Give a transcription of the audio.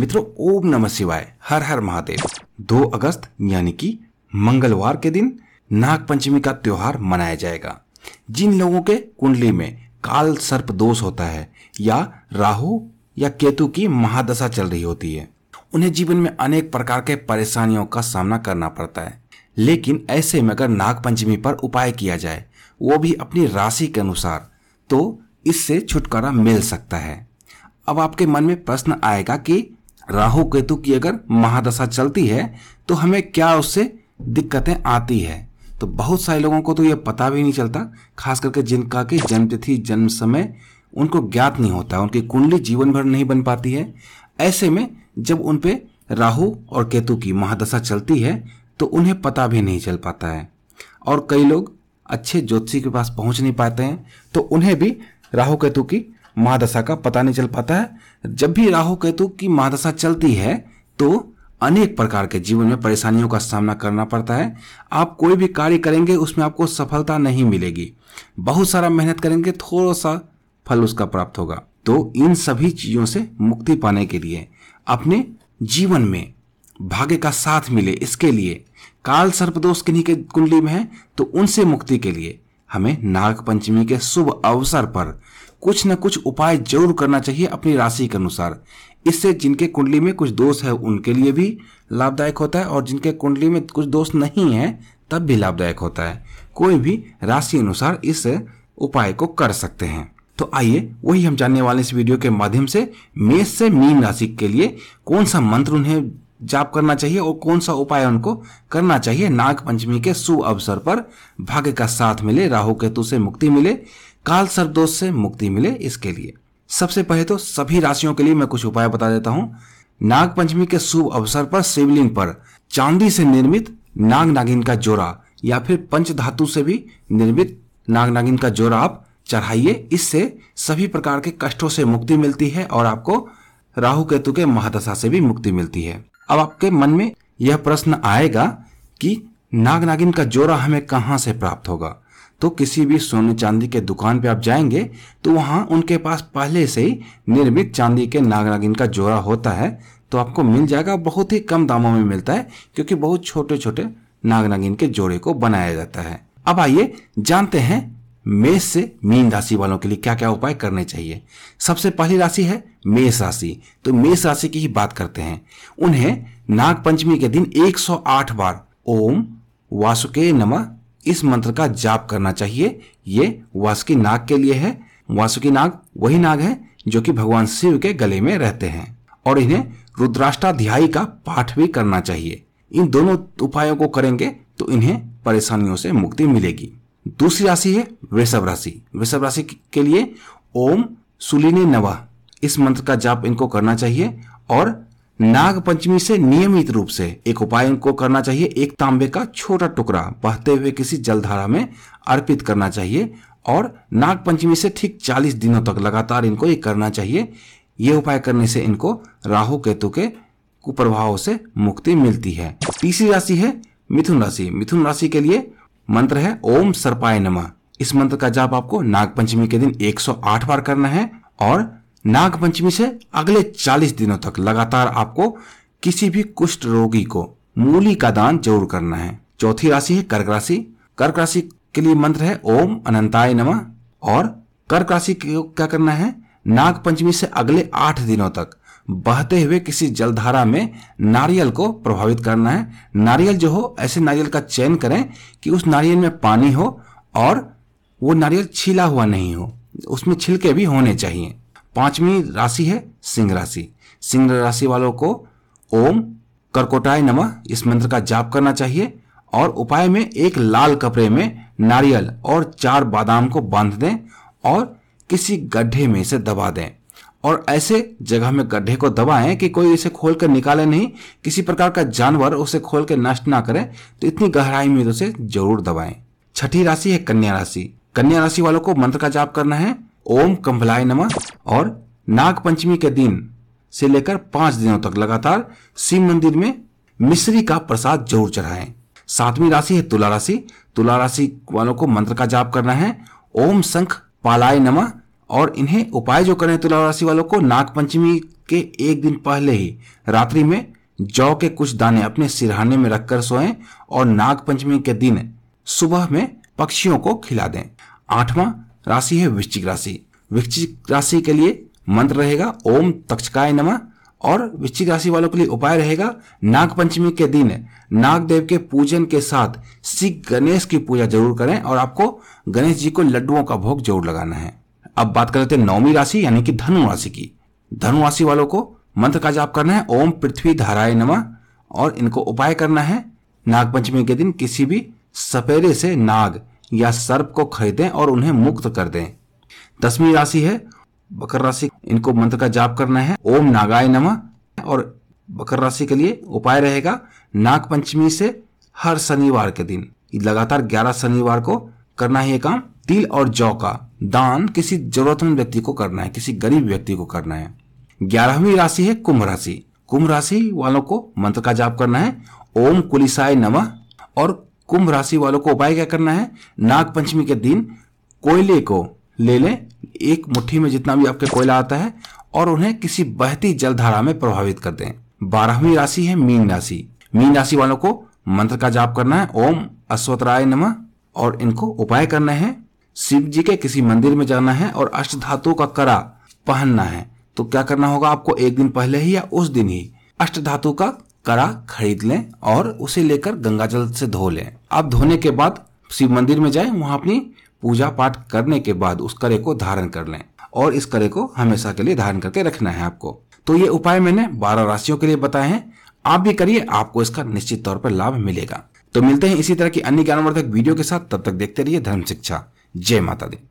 मित्रों ओम नमः शिवाय हर हर महादेव 2 अगस्त यानी कि मंगलवार के दिन नाग पंचमी का त्योहार मनाया जाएगा जिन लोगों के कुंडली में काल सर्प दोष होता है या राहु या केतु की महादशा चल रही होती है उन्हें जीवन में अनेक प्रकार के परेशानियों का सामना करना पड़ता है लेकिन ऐसे में अगर नाग पंचमी पर उपाय किया जाए वो भी अपनी राशि के अनुसार तो इससे छुटकारा मिल सकता है अब आपके मन में प्रश्न आएगा कि राहु केतु की अगर महादशा चलती है तो हमें क्या उससे दिक्कतें आती है तो बहुत सारे लोगों को तो ये पता भी नहीं चलता खास करके जिनका कि जन्मतिथि जन्म समय उनको ज्ञात नहीं होता उनकी कुंडली जीवन भर नहीं बन पाती है ऐसे में जब उन पे राहु और केतु की महादशा चलती है तो उन्हें पता भी नहीं चल पाता है और कई लोग अच्छे ज्योतिषी के पास पहुंच नहीं पाते हैं तो उन्हें भी राहु केतु की महादशा का पता नहीं चल पाता है जब भी राहु केतु की महादशा चलती है तो अनेक प्रकार के जीवन में परेशानियों का सामना करना पड़ता है आप कोई भी कार्य करेंगे उसमें आपको सफलता नहीं मिलेगी बहुत सारा मेहनत करेंगे थोड़ा सा फल उसका प्राप्त होगा तो इन सभी चीज़ों से मुक्ति पाने के लिए अपने जीवन में भाग्य का साथ मिले इसके लिए काल सर्पदोष किन्हीं के कुंडली में है तो उनसे मुक्ति के लिए हमें नाग पंचमी के शुभ अवसर पर कुछ न कुछ उपाय जरूर करना चाहिए अपनी राशि के अनुसार इससे जिनके कुंडली में कुछ दोष है उनके लिए भी लाभदायक होता है और जिनके कुंडली में कुछ दोष नहीं है तब भी लाभदायक होता है कोई भी राशि अनुसार इस उपाय को कर सकते हैं तो आइए वही हम जानने वाले इस वीडियो के माध्यम से मेष से मीन राशि के लिए कौन सा मंत्र उन्हें जाप करना चाहिए और कौन सा उपाय उनको करना चाहिए नाग पंचमी के शुभ अवसर पर भाग्य का साथ मिले राहु केतु से मुक्ति मिले काल दोष से मुक्ति मिले इसके लिए सबसे पहले तो सभी राशियों के लिए मैं कुछ उपाय बता देता हूँ नागपंचमी के शुभ अवसर पर शिवलिंग पर चांदी से निर्मित नाग नागिन का जोड़ा या फिर पंच धातु से भी निर्मित नाग नागिन का जोड़ा आप चढ़ाइए इससे सभी प्रकार के कष्टों से मुक्ति मिलती है और आपको राहु केतु के महादशा से भी मुक्ति मिलती है अब आपके मन में यह प्रश्न आएगा कि नाग नागिन का जोड़ा हमें कहाँ से प्राप्त होगा तो किसी भी सोने चांदी के दुकान पे आप जाएंगे तो वहाँ उनके पास पहले से ही निर्मित चांदी के नाग नागिन का जोड़ा होता है तो आपको मिल जाएगा बहुत ही कम दामों में मिलता है क्योंकि बहुत छोटे छोटे नाग नागिन के जोड़े को बनाया जाता है अब आइए जानते हैं मेष से मीन राशि वालों के लिए क्या क्या उपाय करने चाहिए सबसे पहली राशि है मेष राशि तो मेष राशि की ही बात करते हैं उन्हें नाग पंचमी के दिन 108 बार ओम वासुके नमः इस मंत्र का जाप करना चाहिए ये वासुकी नाग के लिए है वासुकी नाग वही नाग है जो कि भगवान शिव के गले में रहते हैं और इन्हें रुद्राष्टाध्यायी का पाठ भी करना चाहिए इन दोनों उपायों को करेंगे तो इन्हें परेशानियों से मुक्ति मिलेगी दूसरी राशि है वृषभ राशि वृषभ राशि के लिए ओम सुलिनी नवा इस मंत्र का जाप इनको करना चाहिए और पंचमी से नियमित रूप से एक उपाय उनको करना चाहिए एक तांबे का छोटा टुकड़ा बहते हुए किसी जलधारा में अर्पित करना चाहिए और नागपंचमी से ठीक 40 दिनों तक लगातार इनको ये करना चाहिए ये उपाय करने से इनको राहु केतु के कुप्रभाव से मुक्ति मिलती है तीसरी राशि है मिथुन राशि मिथुन राशि के लिए मंत्र है ओम सर्पाय नमः इस मंत्र का जाप आपको नागपंचमी के दिन 108 बार करना है और नागपंचमी से अगले 40 दिनों तक लगातार आपको किसी भी कुष्ठ रोगी को मूली का दान जरूर करना है चौथी राशि है कर्क राशि कर्क राशि के लिए मंत्र है ओम अनंताय नमः और कर्क राशि को क्या करना है नागपंचमी से अगले आठ दिनों तक बहते हुए किसी जलधारा में नारियल को प्रभावित करना है नारियल जो हो ऐसे नारियल का चयन करें कि उस नारियल में पानी हो और वो नारियल छीला हुआ नहीं हो उसमें छिलके भी होने चाहिए पांचवी राशि है सिंह राशि सिंह राशि वालों को ओम करकोटाय नमः इस मंत्र का जाप करना चाहिए और उपाय में एक लाल कपड़े में नारियल और चार बादाम को बांध दें और किसी गड्ढे में इसे दबा दें और ऐसे जगह में गड्ढे को दबाएं कि कोई इसे खोल कर निकाले नहीं किसी प्रकार का जानवर उसे खोल कर नष्ट ना करे तो इतनी गहराई में उसे जरूर दबाएं छठी राशि है कन्या राशि कन्या राशि वालों को मंत्र का जाप करना है ओम कंभलाय नमः और नागपंचमी के दिन से लेकर पांच दिनों तक लगातार शिव मंदिर में मिश्री का प्रसाद जरूर चढ़ाएं सातवीं राशि है तुला राशि तुला राशि वालों को मंत्र का जाप करना है ओम शंख पालाय नमः और इन्हें उपाय जो करें तुला राशि वालों को नागपंचमी के एक दिन पहले ही रात्रि में जौ के कुछ दाने अपने सिरहाने में रखकर सोएं और नागपंचमी के दिन सुबह में पक्षियों को खिला दें आठवां राशि है वृश्चिक राशि वृश्चिक राशि के लिए मंत्र रहेगा ओम तक्षकाय नमः और वृश्चिक राशि वालों के लिए उपाय रहेगा नागपंचमी के दिन नागदेव के पूजन के साथ श्री गणेश की पूजा जरूर करें और आपको गणेश जी को लड्डुओं का भोग जरूर लगाना है अब बात कर लेते हैं नौमी राशि यानी कि धनु राशि की धनु राशि वालों को मंत्र का जाप करना है ओम पृथ्वी धाराय नमः और इनको उपाय करना है नागपंचमी के दिन किसी भी सपेरे से नाग या सर्प को खरीदें और उन्हें मुक्त कर दें दसवीं राशि है बकर राशि इनको मंत्र का जाप करना है ओम नागाय नमः और बकर राशि के लिए उपाय रहेगा नाग पंचमी से हर शनिवार के दिन लगातार 11 शनिवार को करना है ये काम तिल और जौ का दान किसी जरूरतमंद व्यक्ति को करना है किसी गरीब व्यक्ति को करना है ग्यारहवीं राशि है कुंभ राशि कुंभ राशि वालों को मंत्र का जाप करना है ओम कुलिसाय नमः और कुंभ राशि वालों को उपाय क्या करना है नागपंचमी के दिन कोयले को ले लें एक मुट्ठी में जितना भी आपके कोयला आता है और उन्हें किसी बहती जलधारा में प्रभावित कर दें बारहवीं राशि है मीन राशि मीन राशि वालों को मंत्र का जाप करना है ओम अश्वतराय नमः और इनको उपाय करना है शिव जी के किसी मंदिर में जाना है और अष्ट धातु का करा पहनना है तो क्या करना होगा आपको एक दिन पहले ही या उस दिन ही अष्ट धातु का कड़ा खरीद लें और उसे लेकर गंगा जल से धो लें आप धोने के बाद शिव मंदिर में जाएं वहां अपनी पूजा पाठ करने के बाद उस करे को धारण कर लें और इस करे को हमेशा के लिए धारण करके रखना है आपको तो ये उपाय मैंने बारह राशियों के लिए बताए हैं आप भी करिए आपको इसका निश्चित तौर पर लाभ मिलेगा तो मिलते हैं इसी तरह की अन्य ज्ञानवर्धक वीडियो के साथ तब तक देखते रहिए धर्म शिक्षा जय माता दी